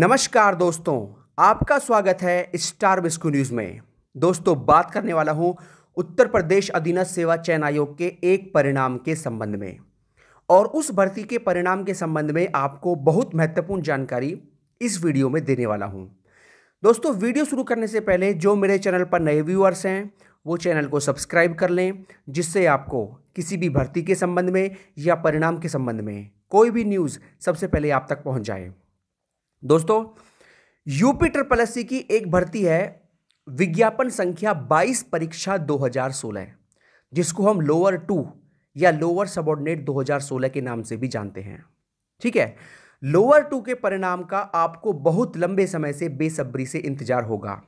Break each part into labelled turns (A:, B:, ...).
A: नमस्कार दोस्तों आपका स्वागत है स्टार बिस्कू न्यूज़ में दोस्तों बात करने वाला हूं उत्तर प्रदेश अधीनस्थ सेवा चयन आयोग के एक परिणाम के संबंध में और उस भर्ती के परिणाम के संबंध में आपको बहुत महत्वपूर्ण जानकारी इस वीडियो में देने वाला हूं दोस्तों वीडियो शुरू करने से पहले जो मेरे चैनल पर नए व्यूअर्स हैं वो चैनल को सब्सक्राइब कर लें जिससे आपको किसी भी भर्ती के संबंध में या परिणाम के संबंध में कोई भी न्यूज़ सबसे पहले आप तक पहुँच जाए दोस्तों यूपी ट्रिपल एस की एक भर्ती है विज्ञापन संख्या 22 परीक्षा 2016 जिसको हम लोअर टू या लोअर सबॉर्डिनेट 2016 के नाम से भी जानते हैं ठीक है लोअर टू के परिणाम का आपको बहुत लंबे समय से बेसब्री से इंतजार होगा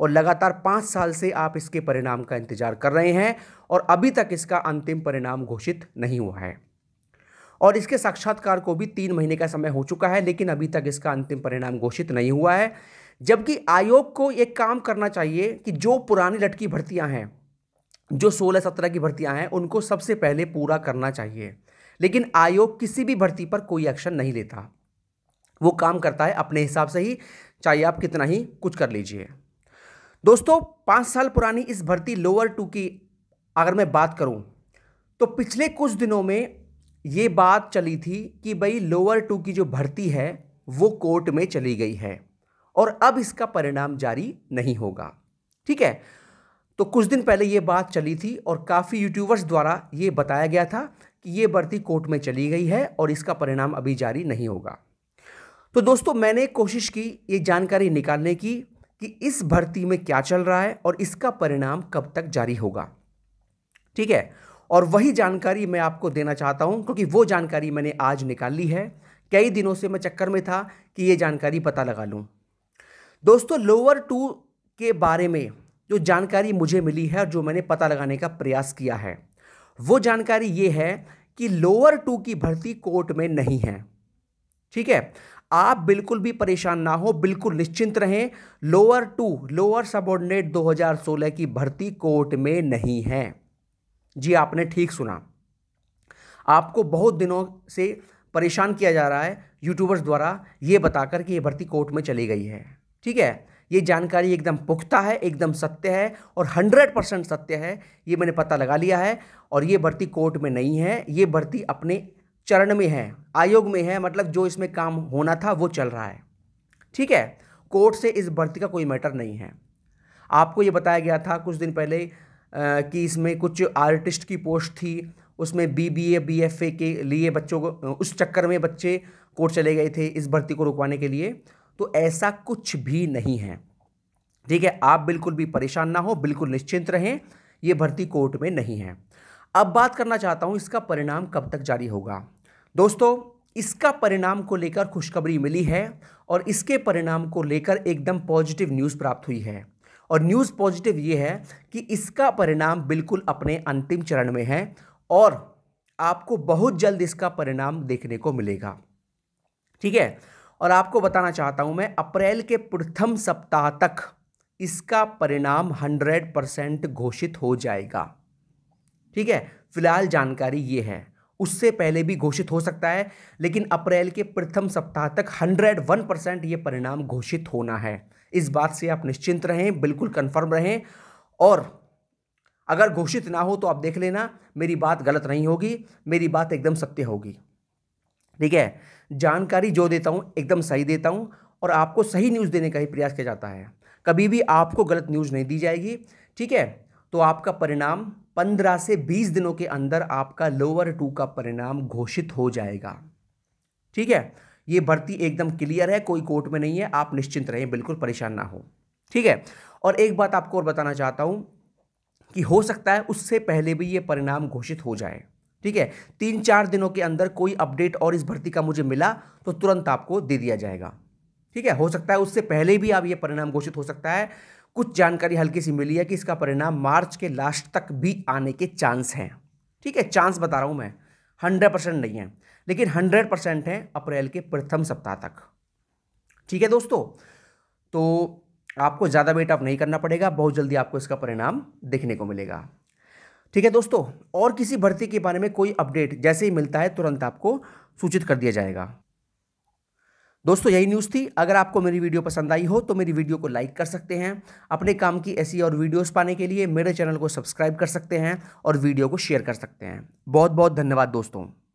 A: और लगातार पांच साल से आप इसके परिणाम का इंतजार कर रहे हैं और अभी तक इसका अंतिम परिणाम घोषित नहीं हुआ है और इसके साक्षात्कार को भी तीन महीने का समय हो चुका है लेकिन अभी तक इसका अंतिम परिणाम घोषित नहीं हुआ है जबकि आयोग को एक काम करना चाहिए कि जो पुरानी लटकी भर्तियाँ हैं जो सोलह सत्रह की भर्तियाँ हैं उनको सबसे पहले पूरा करना चाहिए लेकिन आयोग किसी भी भर्ती पर कोई एक्शन नहीं लेता वो काम करता है अपने हिसाब से ही चाहे आप कितना ही कुछ कर लीजिए दोस्तों पाँच साल पुरानी इस भर्ती लोअर टू की अगर मैं बात करूं तो पिछले कुछ दिनों में ये बात चली थी कि भाई लोअर टू की जो भर्ती है वो कोर्ट में चली गई है और अब इसका परिणाम जारी नहीं होगा ठीक है तो कुछ दिन पहले ये बात चली थी और काफ़ी यूट्यूबर्स द्वारा ये बताया गया था कि ये भर्ती कोर्ट में चली गई है और इसका परिणाम अभी जारी नहीं होगा तो दोस्तों मैंने कोशिश की ये जानकारी निकालने की कि इस भर्ती में क्या चल रहा है और इसका परिणाम कब तक जारी होगा ठीक है और वही जानकारी मैं आपको देना चाहता हूँ क्योंकि वो जानकारी मैंने आज निकाल ली है कई दिनों से मैं चक्कर में था कि ये जानकारी पता लगा लूँ दोस्तों लोअर टू के बारे में जो जानकारी मुझे मिली है और जो मैंने पता लगाने का प्रयास किया है वो जानकारी ये है कि लोअर टू की भर्ती कोर्ट में नहीं है ठीक है आप बिल्कुल भी परेशान ना हो बिल्कुल निश्चिंत रहें लोअर टू लोअर सबॉर्डिनेट 2016 की भर्ती कोर्ट में नहीं है जी आपने ठीक सुना आपको बहुत दिनों से परेशान किया जा रहा है यूट्यूबर्स द्वारा ये बताकर कि ये भर्ती कोर्ट में चली गई है ठीक है ये जानकारी एकदम पुख्ता है एकदम सत्य है और हंड्रेड परसेंट सत्य है ये मैंने पता लगा लिया है और ये भर्ती कोर्ट में नहीं है ये भर्ती अपने चरण में है आयोग में है मतलब जो इसमें काम होना था वो चल रहा है ठीक है कोर्ट से इस भर्ती का कोई मैटर नहीं है आपको ये बताया गया था कुछ दिन पहले कि इसमें कुछ आर्टिस्ट की पोस्ट थी उसमें B B A B F A के लिए बच्चों को उस चक्कर में बच्चे कोर्ट चले गए थे इस भर्ती को रुकवाने के लिए तो ऐसा कुछ भी नहीं है ठीक है आप बिल्कुल भी परेशान ना हो बिल्कुल निश्चिंत रहें ये भर्ती कोर्ट में नहीं है अब बात करना चाहता हूँ इसका परिणाम कब तक जारी होगा दोस्तों इसका परिणाम को लेकर खुशखबरी मिली है और इसके परिणाम को लेकर एकदम पॉजिटिव न्यूज़ प्राप्त हुई है और न्यूज़ पॉजिटिव ये है कि इसका परिणाम बिल्कुल अपने अंतिम चरण में है और आपको बहुत जल्द इसका परिणाम देखने को मिलेगा ठीक है और आपको बताना चाहता हूँ मैं अप्रैल के प्रथम सप्ताह तक इसका परिणाम 100 परसेंट घोषित हो जाएगा ठीक है फिलहाल जानकारी ये है उससे पहले भी घोषित हो सकता है लेकिन अप्रैल के प्रथम सप्ताह तक 101 परसेंट ये परिणाम घोषित होना है इस बात से आप निश्चिंत रहें बिल्कुल कन्फर्म रहें और अगर घोषित ना हो तो आप देख लेना मेरी बात गलत नहीं होगी मेरी बात एकदम सत्य होगी ठीक है जानकारी जो देता हूँ एकदम सही देता हूँ और आपको सही न्यूज़ देने का ही प्रयास किया जाता है कभी भी आपको गलत न्यूज़ नहीं दी जाएगी ठीक है तो आपका परिणाम पंद्रह से बीस दिनों के अंदर आपका लोअर टू का परिणाम घोषित हो जाएगा ठीक है ये भर्ती एकदम क्लियर है कोई कोर्ट में नहीं है आप निश्चिंत रहें बिल्कुल परेशान ना हो ठीक है और एक बात आपको और बताना चाहता हूँ कि हो सकता है उससे पहले भी ये परिणाम घोषित हो जाए ठीक है तीन चार दिनों के अंदर कोई अपडेट और इस भर्ती का मुझे मिला तो तुरंत आपको दे दिया जाएगा ठीक है हो सकता है उससे पहले भी आप ये परिणाम घोषित हो सकता है कुछ जानकारी हल्की सी मिली है कि इसका परिणाम मार्च के लास्ट तक भी आने के चांस हैं ठीक है चांस बता रहा हूँ मैं हंड्रेड परसेंट नहीं है लेकिन हंड्रेड परसेंट है अप्रैल के प्रथम सप्ताह तक ठीक है दोस्तों तो आपको ज़्यादा वेट अप नहीं करना पड़ेगा बहुत जल्दी आपको इसका परिणाम देखने को मिलेगा ठीक है दोस्तों और किसी भर्ती के बारे में कोई अपडेट जैसे ही मिलता है तुरंत आपको सूचित कर दिया जाएगा दोस्तों यही न्यूज़ थी अगर आपको मेरी वीडियो पसंद आई हो तो मेरी वीडियो को लाइक कर सकते हैं अपने काम की ऐसी और वीडियोस पाने के लिए मेरे चैनल को सब्सक्राइब कर सकते हैं और वीडियो को शेयर कर सकते हैं बहुत बहुत धन्यवाद दोस्तों